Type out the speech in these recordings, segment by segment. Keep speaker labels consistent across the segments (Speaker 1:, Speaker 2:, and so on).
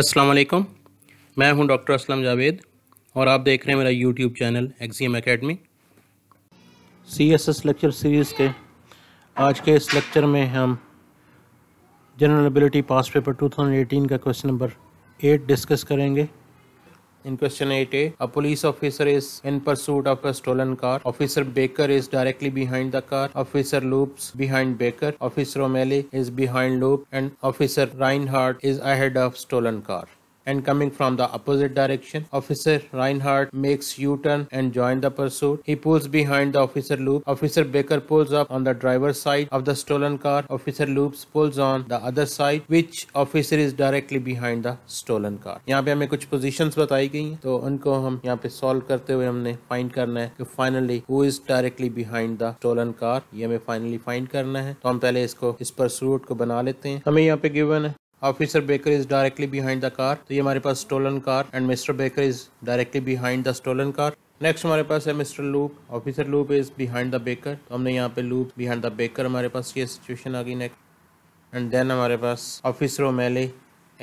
Speaker 1: अस्सलाम वालेकुम मैं हूं डॉक्टर असलम जावेद और आप देख रहे हैं मेरा YouTube channel Axiom academy C S S lecture series के आज के इस लेक्चर में हम जनरल एबिलिटी पास पेपर 2018 का क्वेश्चन नंबर एट डिस्कस करेंगे In question 8a, a police officer is in pursuit of a stolen car. Officer Baker is directly behind the car. Officer Loops behind Baker. Officer O'Malley is behind Loop and Officer Reinhardt is ahead of stolen car. and coming from the opposite direction. Officer Reinhardt makes U-turn and join the pursuit. He pulls behind the officer Loop. Officer Baker pulls up on the driver's side of the stolen car. Officer Loops pulls on the other side which officer is directly behind the stolen car. yahan pe hame kuch positions batayi gayi hain to unko hum yahan pe solve karte hue humne find karna hai ki finally who is directly behind the stolen car ye hame finally find karna hai to hum pehle isko is pursuit ko bana lete hain hame yahan pe given hai officer Baker is directly behind the car तो ये हमारे पास stolen car and mister Baker is directly behind the stolen car next हमारे पास है mister Loop officer Loop is behind the Baker तो हमने यहाँ पे लूप बिहाइंड द बेकर हमारे पास ये सिचुएशन आ गई नेक्स्ट एंड देन हमारे पास officer O'Malley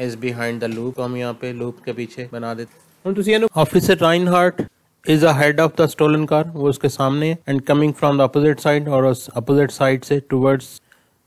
Speaker 1: is behind the Loop हम यहाँ पे लूप के पीछे बना देते हम तुम officer Rinehart is ahead of the stolen car वो उसके सामने है and coming from the opposite side और अपोजिट साइड से टूवर्ड्स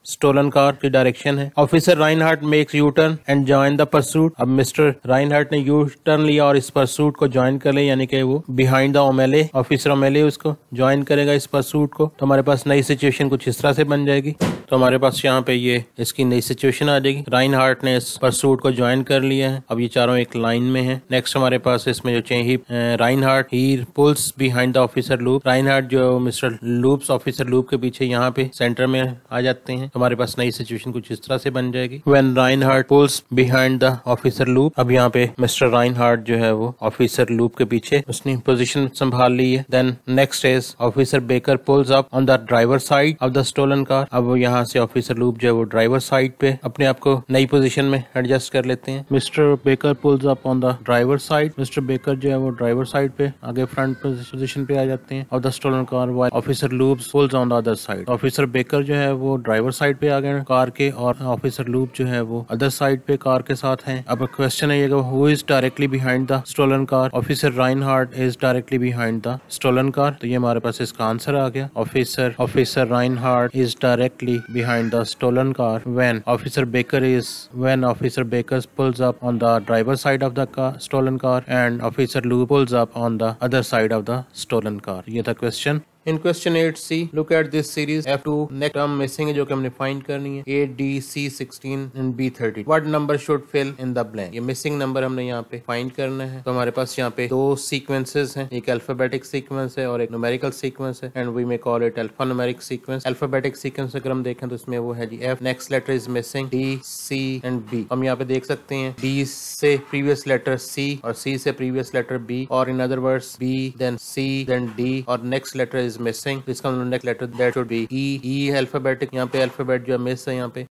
Speaker 1: स्टोलन कार की डायरेक्शन है officer Rinehart makes U turn and join the pursuit अब mister Rinehart ने यू टर्न लिया और इस परसूट को ज्वाइन कर लिया यानी कि वो behind the O'Malley officer O'Malley उसको ज्वाइन करेगा इस परसूट को तो हमारे पास नई सिचुएशन कुछ इस तरह से बन जाएगी तो हमारे पास यहाँ पे ये इसकी नई सिचुएशन आ जाएगी राइन हार्ट ने इस परसूट को ज्वाइन कर लिया है अब ये चारों एक लाइन में है नेक्स्ट हमारे पास इसमें जो चाहिए Rinehart he pulls behind the officer Loop Rinehart जो मिस्टर लूप्स ऑफिसर लूप के पीछे यहाँ पे सेंटर में आ जाते हैं हमारे पास नई सिचुएशन कुछ इस तरह से बन जाएगी when Rinehart pulls behind the officer Loop अब यहाँ पे मिस्टर राइन हार्ट जो है वो ऑफिसर लूप के पीछे उसने पोजिशन संभाल ली है then next is officer Baker pulls up on the driver side of the stolen car अब यहाँ यहाँ से ऑफिसर लूप जो है वो ड्राइवर साइड पे अपने आप को नई पोजीशन में एडजस्ट कर लेते हैं mister Baker pulls up on the driver side mister Baker जो है वो ड्राइवर साइड पे आगे फ्रंट पोजीशन पे आ जाते हैं और the stolen car officer Loop pulls on the other side officer Baker जो है वो ड्राइवर साइड पे आ गए कार के और ऑफिसर लूप जो है वो अदर साइड पे कार के साथ है अब क्वेश्चन है who is directly behind the stolen car officer Rinehart is directly behind the stolen car तो ये हमारे पास इसका आंसर आ गया officer officer Rinehart is directly behind the stolen car when Officer Baker is when Officer Baker pulls up on the driver's side of the car, stolen car and Officer Lou pulls up on the other side of the stolen car. ये the question? In question eight C look at this series F two next term missing है जो कि हमने find करनी है A D C sixteen and B thirty what number should fill in the blank ये missing number हमने यहाँ पे फाइंड करना है तो हमारे पास यहाँ पे दो सीक्वेंसेस हैं एक अल्फाबेटिक सीक्वेंस है और एक न्यूमेरिकल सीक्वेंस है and we may call it alpha numeric sequence alphabetic sequence अगर हम देखें तो इसमें वो है G F next letter is missing D C and B हम यहाँ पे देख सकते हैं डी से प्रीवियस लेटर सी और सी से प्रीवियस लेटर बी और in other words B then C then D और next letter is is missing इसका next letter that should be E E alphabetic यहाँ पे अल्फाबेट जो है मिस है यहाँ पे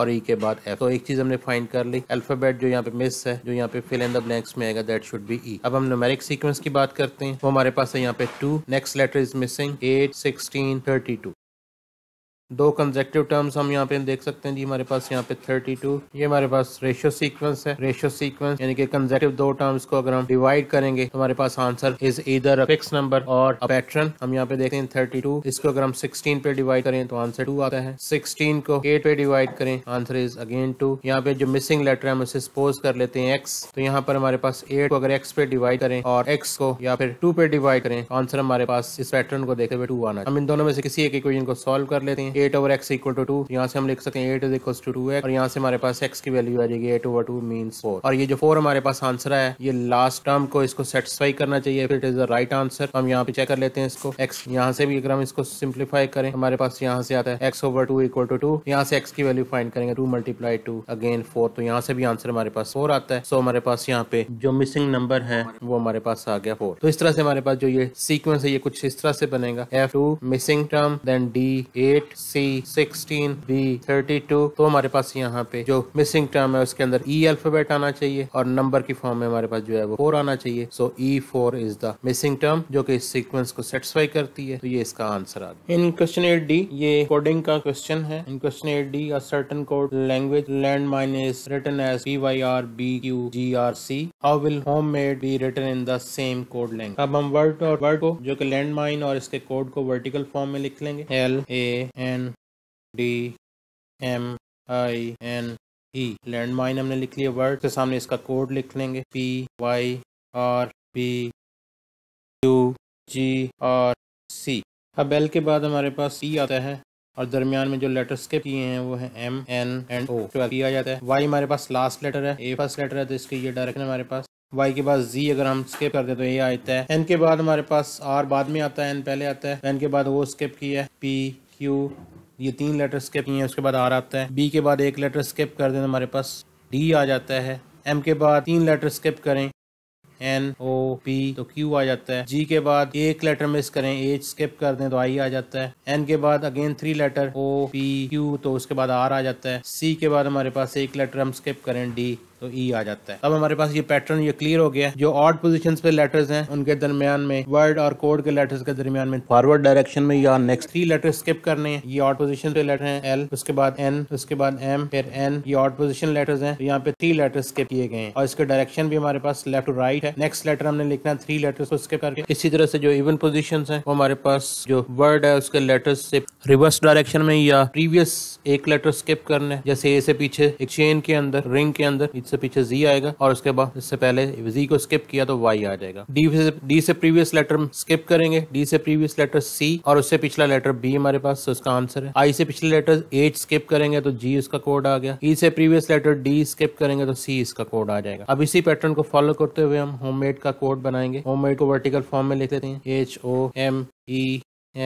Speaker 1: और ई के बाद एफ तो एक चीज हमने फाइंड कर ली अल्फाबेट जो यहाँ पे मिस है जो यहाँ पे फिल इन द ब्लैंक्स में आएगा दैट शुड बी ई अब हम न्यूमेरिक सीक्वेंस की बात करते हैं वो हमारे पास है यहाँ पे two next letter is missing eight sixteen thirty two दो कंजेक्टिव टर्म्स हम यहाँ पे देख सकते हैं जी हमारे पास यहाँ पे 32 ये हमारे पास रेशियो सीक्वेंस है रेशियो सीक्वेंस यानी कि कंजेक्टिव दो टर्म्स को अगर हम डिवाइड करेंगे तो हमारे पास आंसर इज इधर फिक्स नंबर और पैटर्न हम यहाँ पे देखते हैं 32 इसको अगर हम 16 पे डिवाइड करें तो आंसर टू आता है सिक्सटीन को एट पे डिवाइड करें आंसर इज अगेन टू यहाँ पे जो मिसिंग लेटर है हम उसे सपोज कर लेते हैं एक्स तो यहाँ पर हमारे पास एट को अगर एक्स पे डिवाइड करें और एक्स को या फिर टू पे डिवाइड करें आंसर तो हमारे पास इस पैटर्न को देखते हुए टू आना हम इन दोनों में से किसी एक इक्वेशन को सोल्व कर लेते हैं eight over X equal to two यहाँ से हम लिख सकते हैं eight is equal to two और यहाँ से हमारे पास एक्स की वैल्यू आ जाएगी eight over two mean four और ये जो फोर हमारे पास आंसर है ये लास्ट टर्म को इसको सेटिस्फाई करना चाहिए it is the right answer हम यहाँ पे चेक कर लेते हैं इसको एक्स यहाँ से भी अगर हम इसको सिंप्लीफाई करें हमारे पास यहाँ से आता है X over two equal to two यहाँ से एक्स की वैल्यू फाइंड करेंगे two multiply two again four तो यहाँ से भी आंसर हमारे पास फोर आता है सो हमारे पास यहाँ पे जो मिसिंग नंबर है वो हमारे पास आ गया फोर तो इस तरह से हमारे पास जो ये सीक्वेंस है ये कुछ इस तरह से बनेगा F two missing term then D eight C sixteen B thirty two तो हमारे पास यहाँ पे जो मिसिंग टर्म है उसके अंदर ई e अल्फाबेट आना चाहिए और नंबर की फॉर्म में हमारे पास जो है वो फोर आना चाहिए so E four is the missing term जो कि इस सीक्वेंस को सेटिस्फाई करती है तो ये इसका आंसर आ गया इन क्वेश्चन एट डी ये कोडिंग का क्वेश्चन है in question eighty a certain code language land mine is written as P Y R B Q G R C how will home made be written in the same code language अब हम word और word को जो कि land mine और इसके code को vertical form में लिख लेंगे L A N D M I N E land mine हमने लिख लिया वर्ड के सामने इसका कोड लिख लेंगे P Y R B U G R C अब एल के बाद हमारे पास ई e आता है और दरमियान में जो लेटर्स के किए हैं वो है एम एन एंड ओ जो किया जाता है वाई हमारे पास लास्ट लेटर है ए फर्स्ट लेटर है तो इसके ये डायरेक्शन हमारे पास वाई के बाद जी अगर हम स्केप करते तो ए आता है एन के बाद हमारे पास आर बाद में आता है एन पहले आता है एन के बाद वो स्केप किया है पी क्यू ये तीन लेटर स्किप हैं उसके बाद आर आता है बी के बाद एक लेटर स्किप कर दें तो हमारे पास डी आ जाता है एम के बाद तीन लेटर स्किप करें एन ओ पी तो क्यू आ जाता है जी के बाद एक लेटर मिस करें एच स्किप कर दें तो आई आ जाता है एन के बाद again three letter O P Q तो उसके बाद आर आ जाता है सी के बाद हमारे पास एक लेटर हम स्किप करें डी तो ई e आ जाता है अब हमारे पास ये पैटर्न ये क्लियर हो गया जो ऑड पोजिशन पे लेटर्स हैं उनके दरमियान में वर्ड और कोड के लेटर्स के दरमियान में फॉरवर्ड डायरेक्शन में या नेक्स्ट थ्री लेटर स्किप करने हैं ये ऑड पोजिशन पे लेटर हैं एल उसके बाद एन उसके बाद एम फिर एन ये ऑड पोजिशन लेटर्स हैं तो यहाँ पे थ्री लेटर स्किप किए गए और इसके डायरेक्शन भी हमारे पास लेफ्ट टू राइट है नेक्स्ट लेटर हमने लिखना है थ्री लेटर्स को स्किप करके इसी तरह से जो इवन पोजिशन है वो हमारे पास जो वर्ड है उसके लेटर्स से रिवर्स डायरेक्शन में या प्रीवियस एक लेटर स्किप करने जैसे ए से पीछे एक चेन के अंदर रिंग के अंदर इससे पीछे जी आएगा और उसके बाद इससे पहले जी को स्किप किया तो वाई आ जाएगा डी से डी से प्रीवियस लेटर स्किप करेंगे डी से प्रीवियस लेटर सी और उससे पिछला लेटर बी हमारे पास तो उसका आंसर है आई से पिछले लेटर एच स्किप करेंगे तो जी उसका कोड आ गया ई e से प्रीवियस लेटर डी स्किप करेंगे तो सी इसका कोड आ जाएगा अब इसी पैटर्न को फॉलो करते हुए हम होममेड का कोड बनाएंगे होममेड को वर्टिकल फॉर्म में लिख लेते हैं H O M E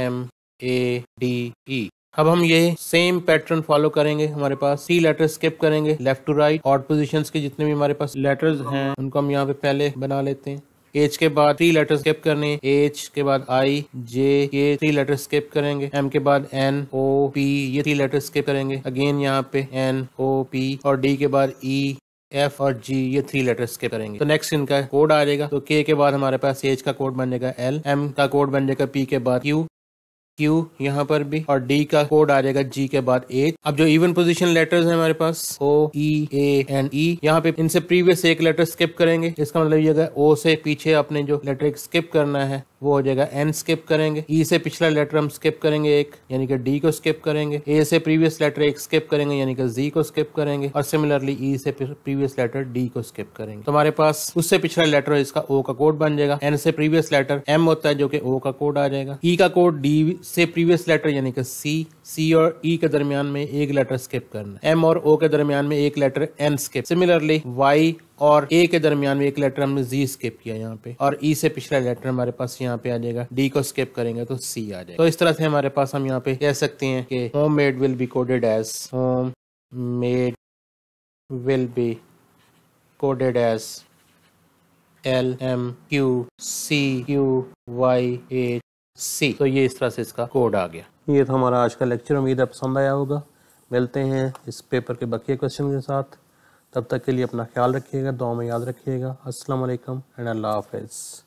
Speaker 1: M A D E अब हम ये सेम पैटर्न फॉलो करेंगे हमारे पास सी लेटर स्किप करेंगे लेफ्ट टू राइट और पोजिशन के जितने भी हमारे पास लेटर्स हैं उनको हम यहाँ पे पहले बना लेते हैं एच के बाद थ्री लेटर स्किप करने एच के बाद I J K three letter skip करेंगे एम के बाद एन ओ पी ये थ्री लेटर स्किप करेंगे अगेन यहाँ पे एन ओ पी और डी के बाद ई e, एफ और जी ये थ्री लेटर्स के करेंगे तो नेक्स्ट इनका कोड आ जाएगा तो के के बाद हमारे पास एच का कोड बन जाएगा एल एम का कोड बन जाएगा पी के बाद क्यू क्यू यहाँ पर भी और डी का कोड आ जाएगा जी के बाद एच अब जो इवन पोजिशन लेटर्स है हमारे पास O E e, A and E e, यहाँ पे इनसे प्रीवियस एक लेटर स्किप करेंगे इसका मतलब ये होगा ओ से पीछे अपने जो लेटर स्किप करना है वो हो जाएगा एन स्किप करेंगे ई e से पिछला लेटर हम स्किप करेंगे एक यानी कि डी को स्किप करेंगे ए से प्रीवियस लेटर एक स्किप करेंगे यानी कि जी को स्किप करेंगे और सिमिलरली ई e से प्रीवियस लेटर डी को स्किप करेंगे तो हमारे पास उससे पिछला लेटर इसका ओ का कोड बन जाएगा एन से प्रीवियस लेटर एम होता है जो कि ओ का कोड आ जाएगा ई e का कोड डी से प्रीवियस लेटर यानी कि सी सी और ई e के दरमियान में एक लेटर स्किप करना एम और ओ के दरमियान में एक letter N skip similarly Y और ए के दरमियान में एक लेटर हमने जी स्किप किया यहाँ पे और ई e से पिछला लेटर हमारे पास यहाँ पे आ जाएगा डी को स्किप करेंगे तो सी आ जाएगा तो इस तरह से हमारे पास हम यहाँ पे कह सकते हैं कि home made will be coded as home made will be coded as L M Q C Q Y H C तो ये इस तरह से इसका कोड आ गया ये तो हमारा आज का लेक्चर उम्मीद है पसंद आया होगा मिलते हैं इस पेपर के बकिया क्वेश्चन के साथ तब तक के लिए अपना ख्याल रखिएगा दुआ में याद रखिएगा अस्सलाम वालेकुम एंड अल्लाह हाफिज़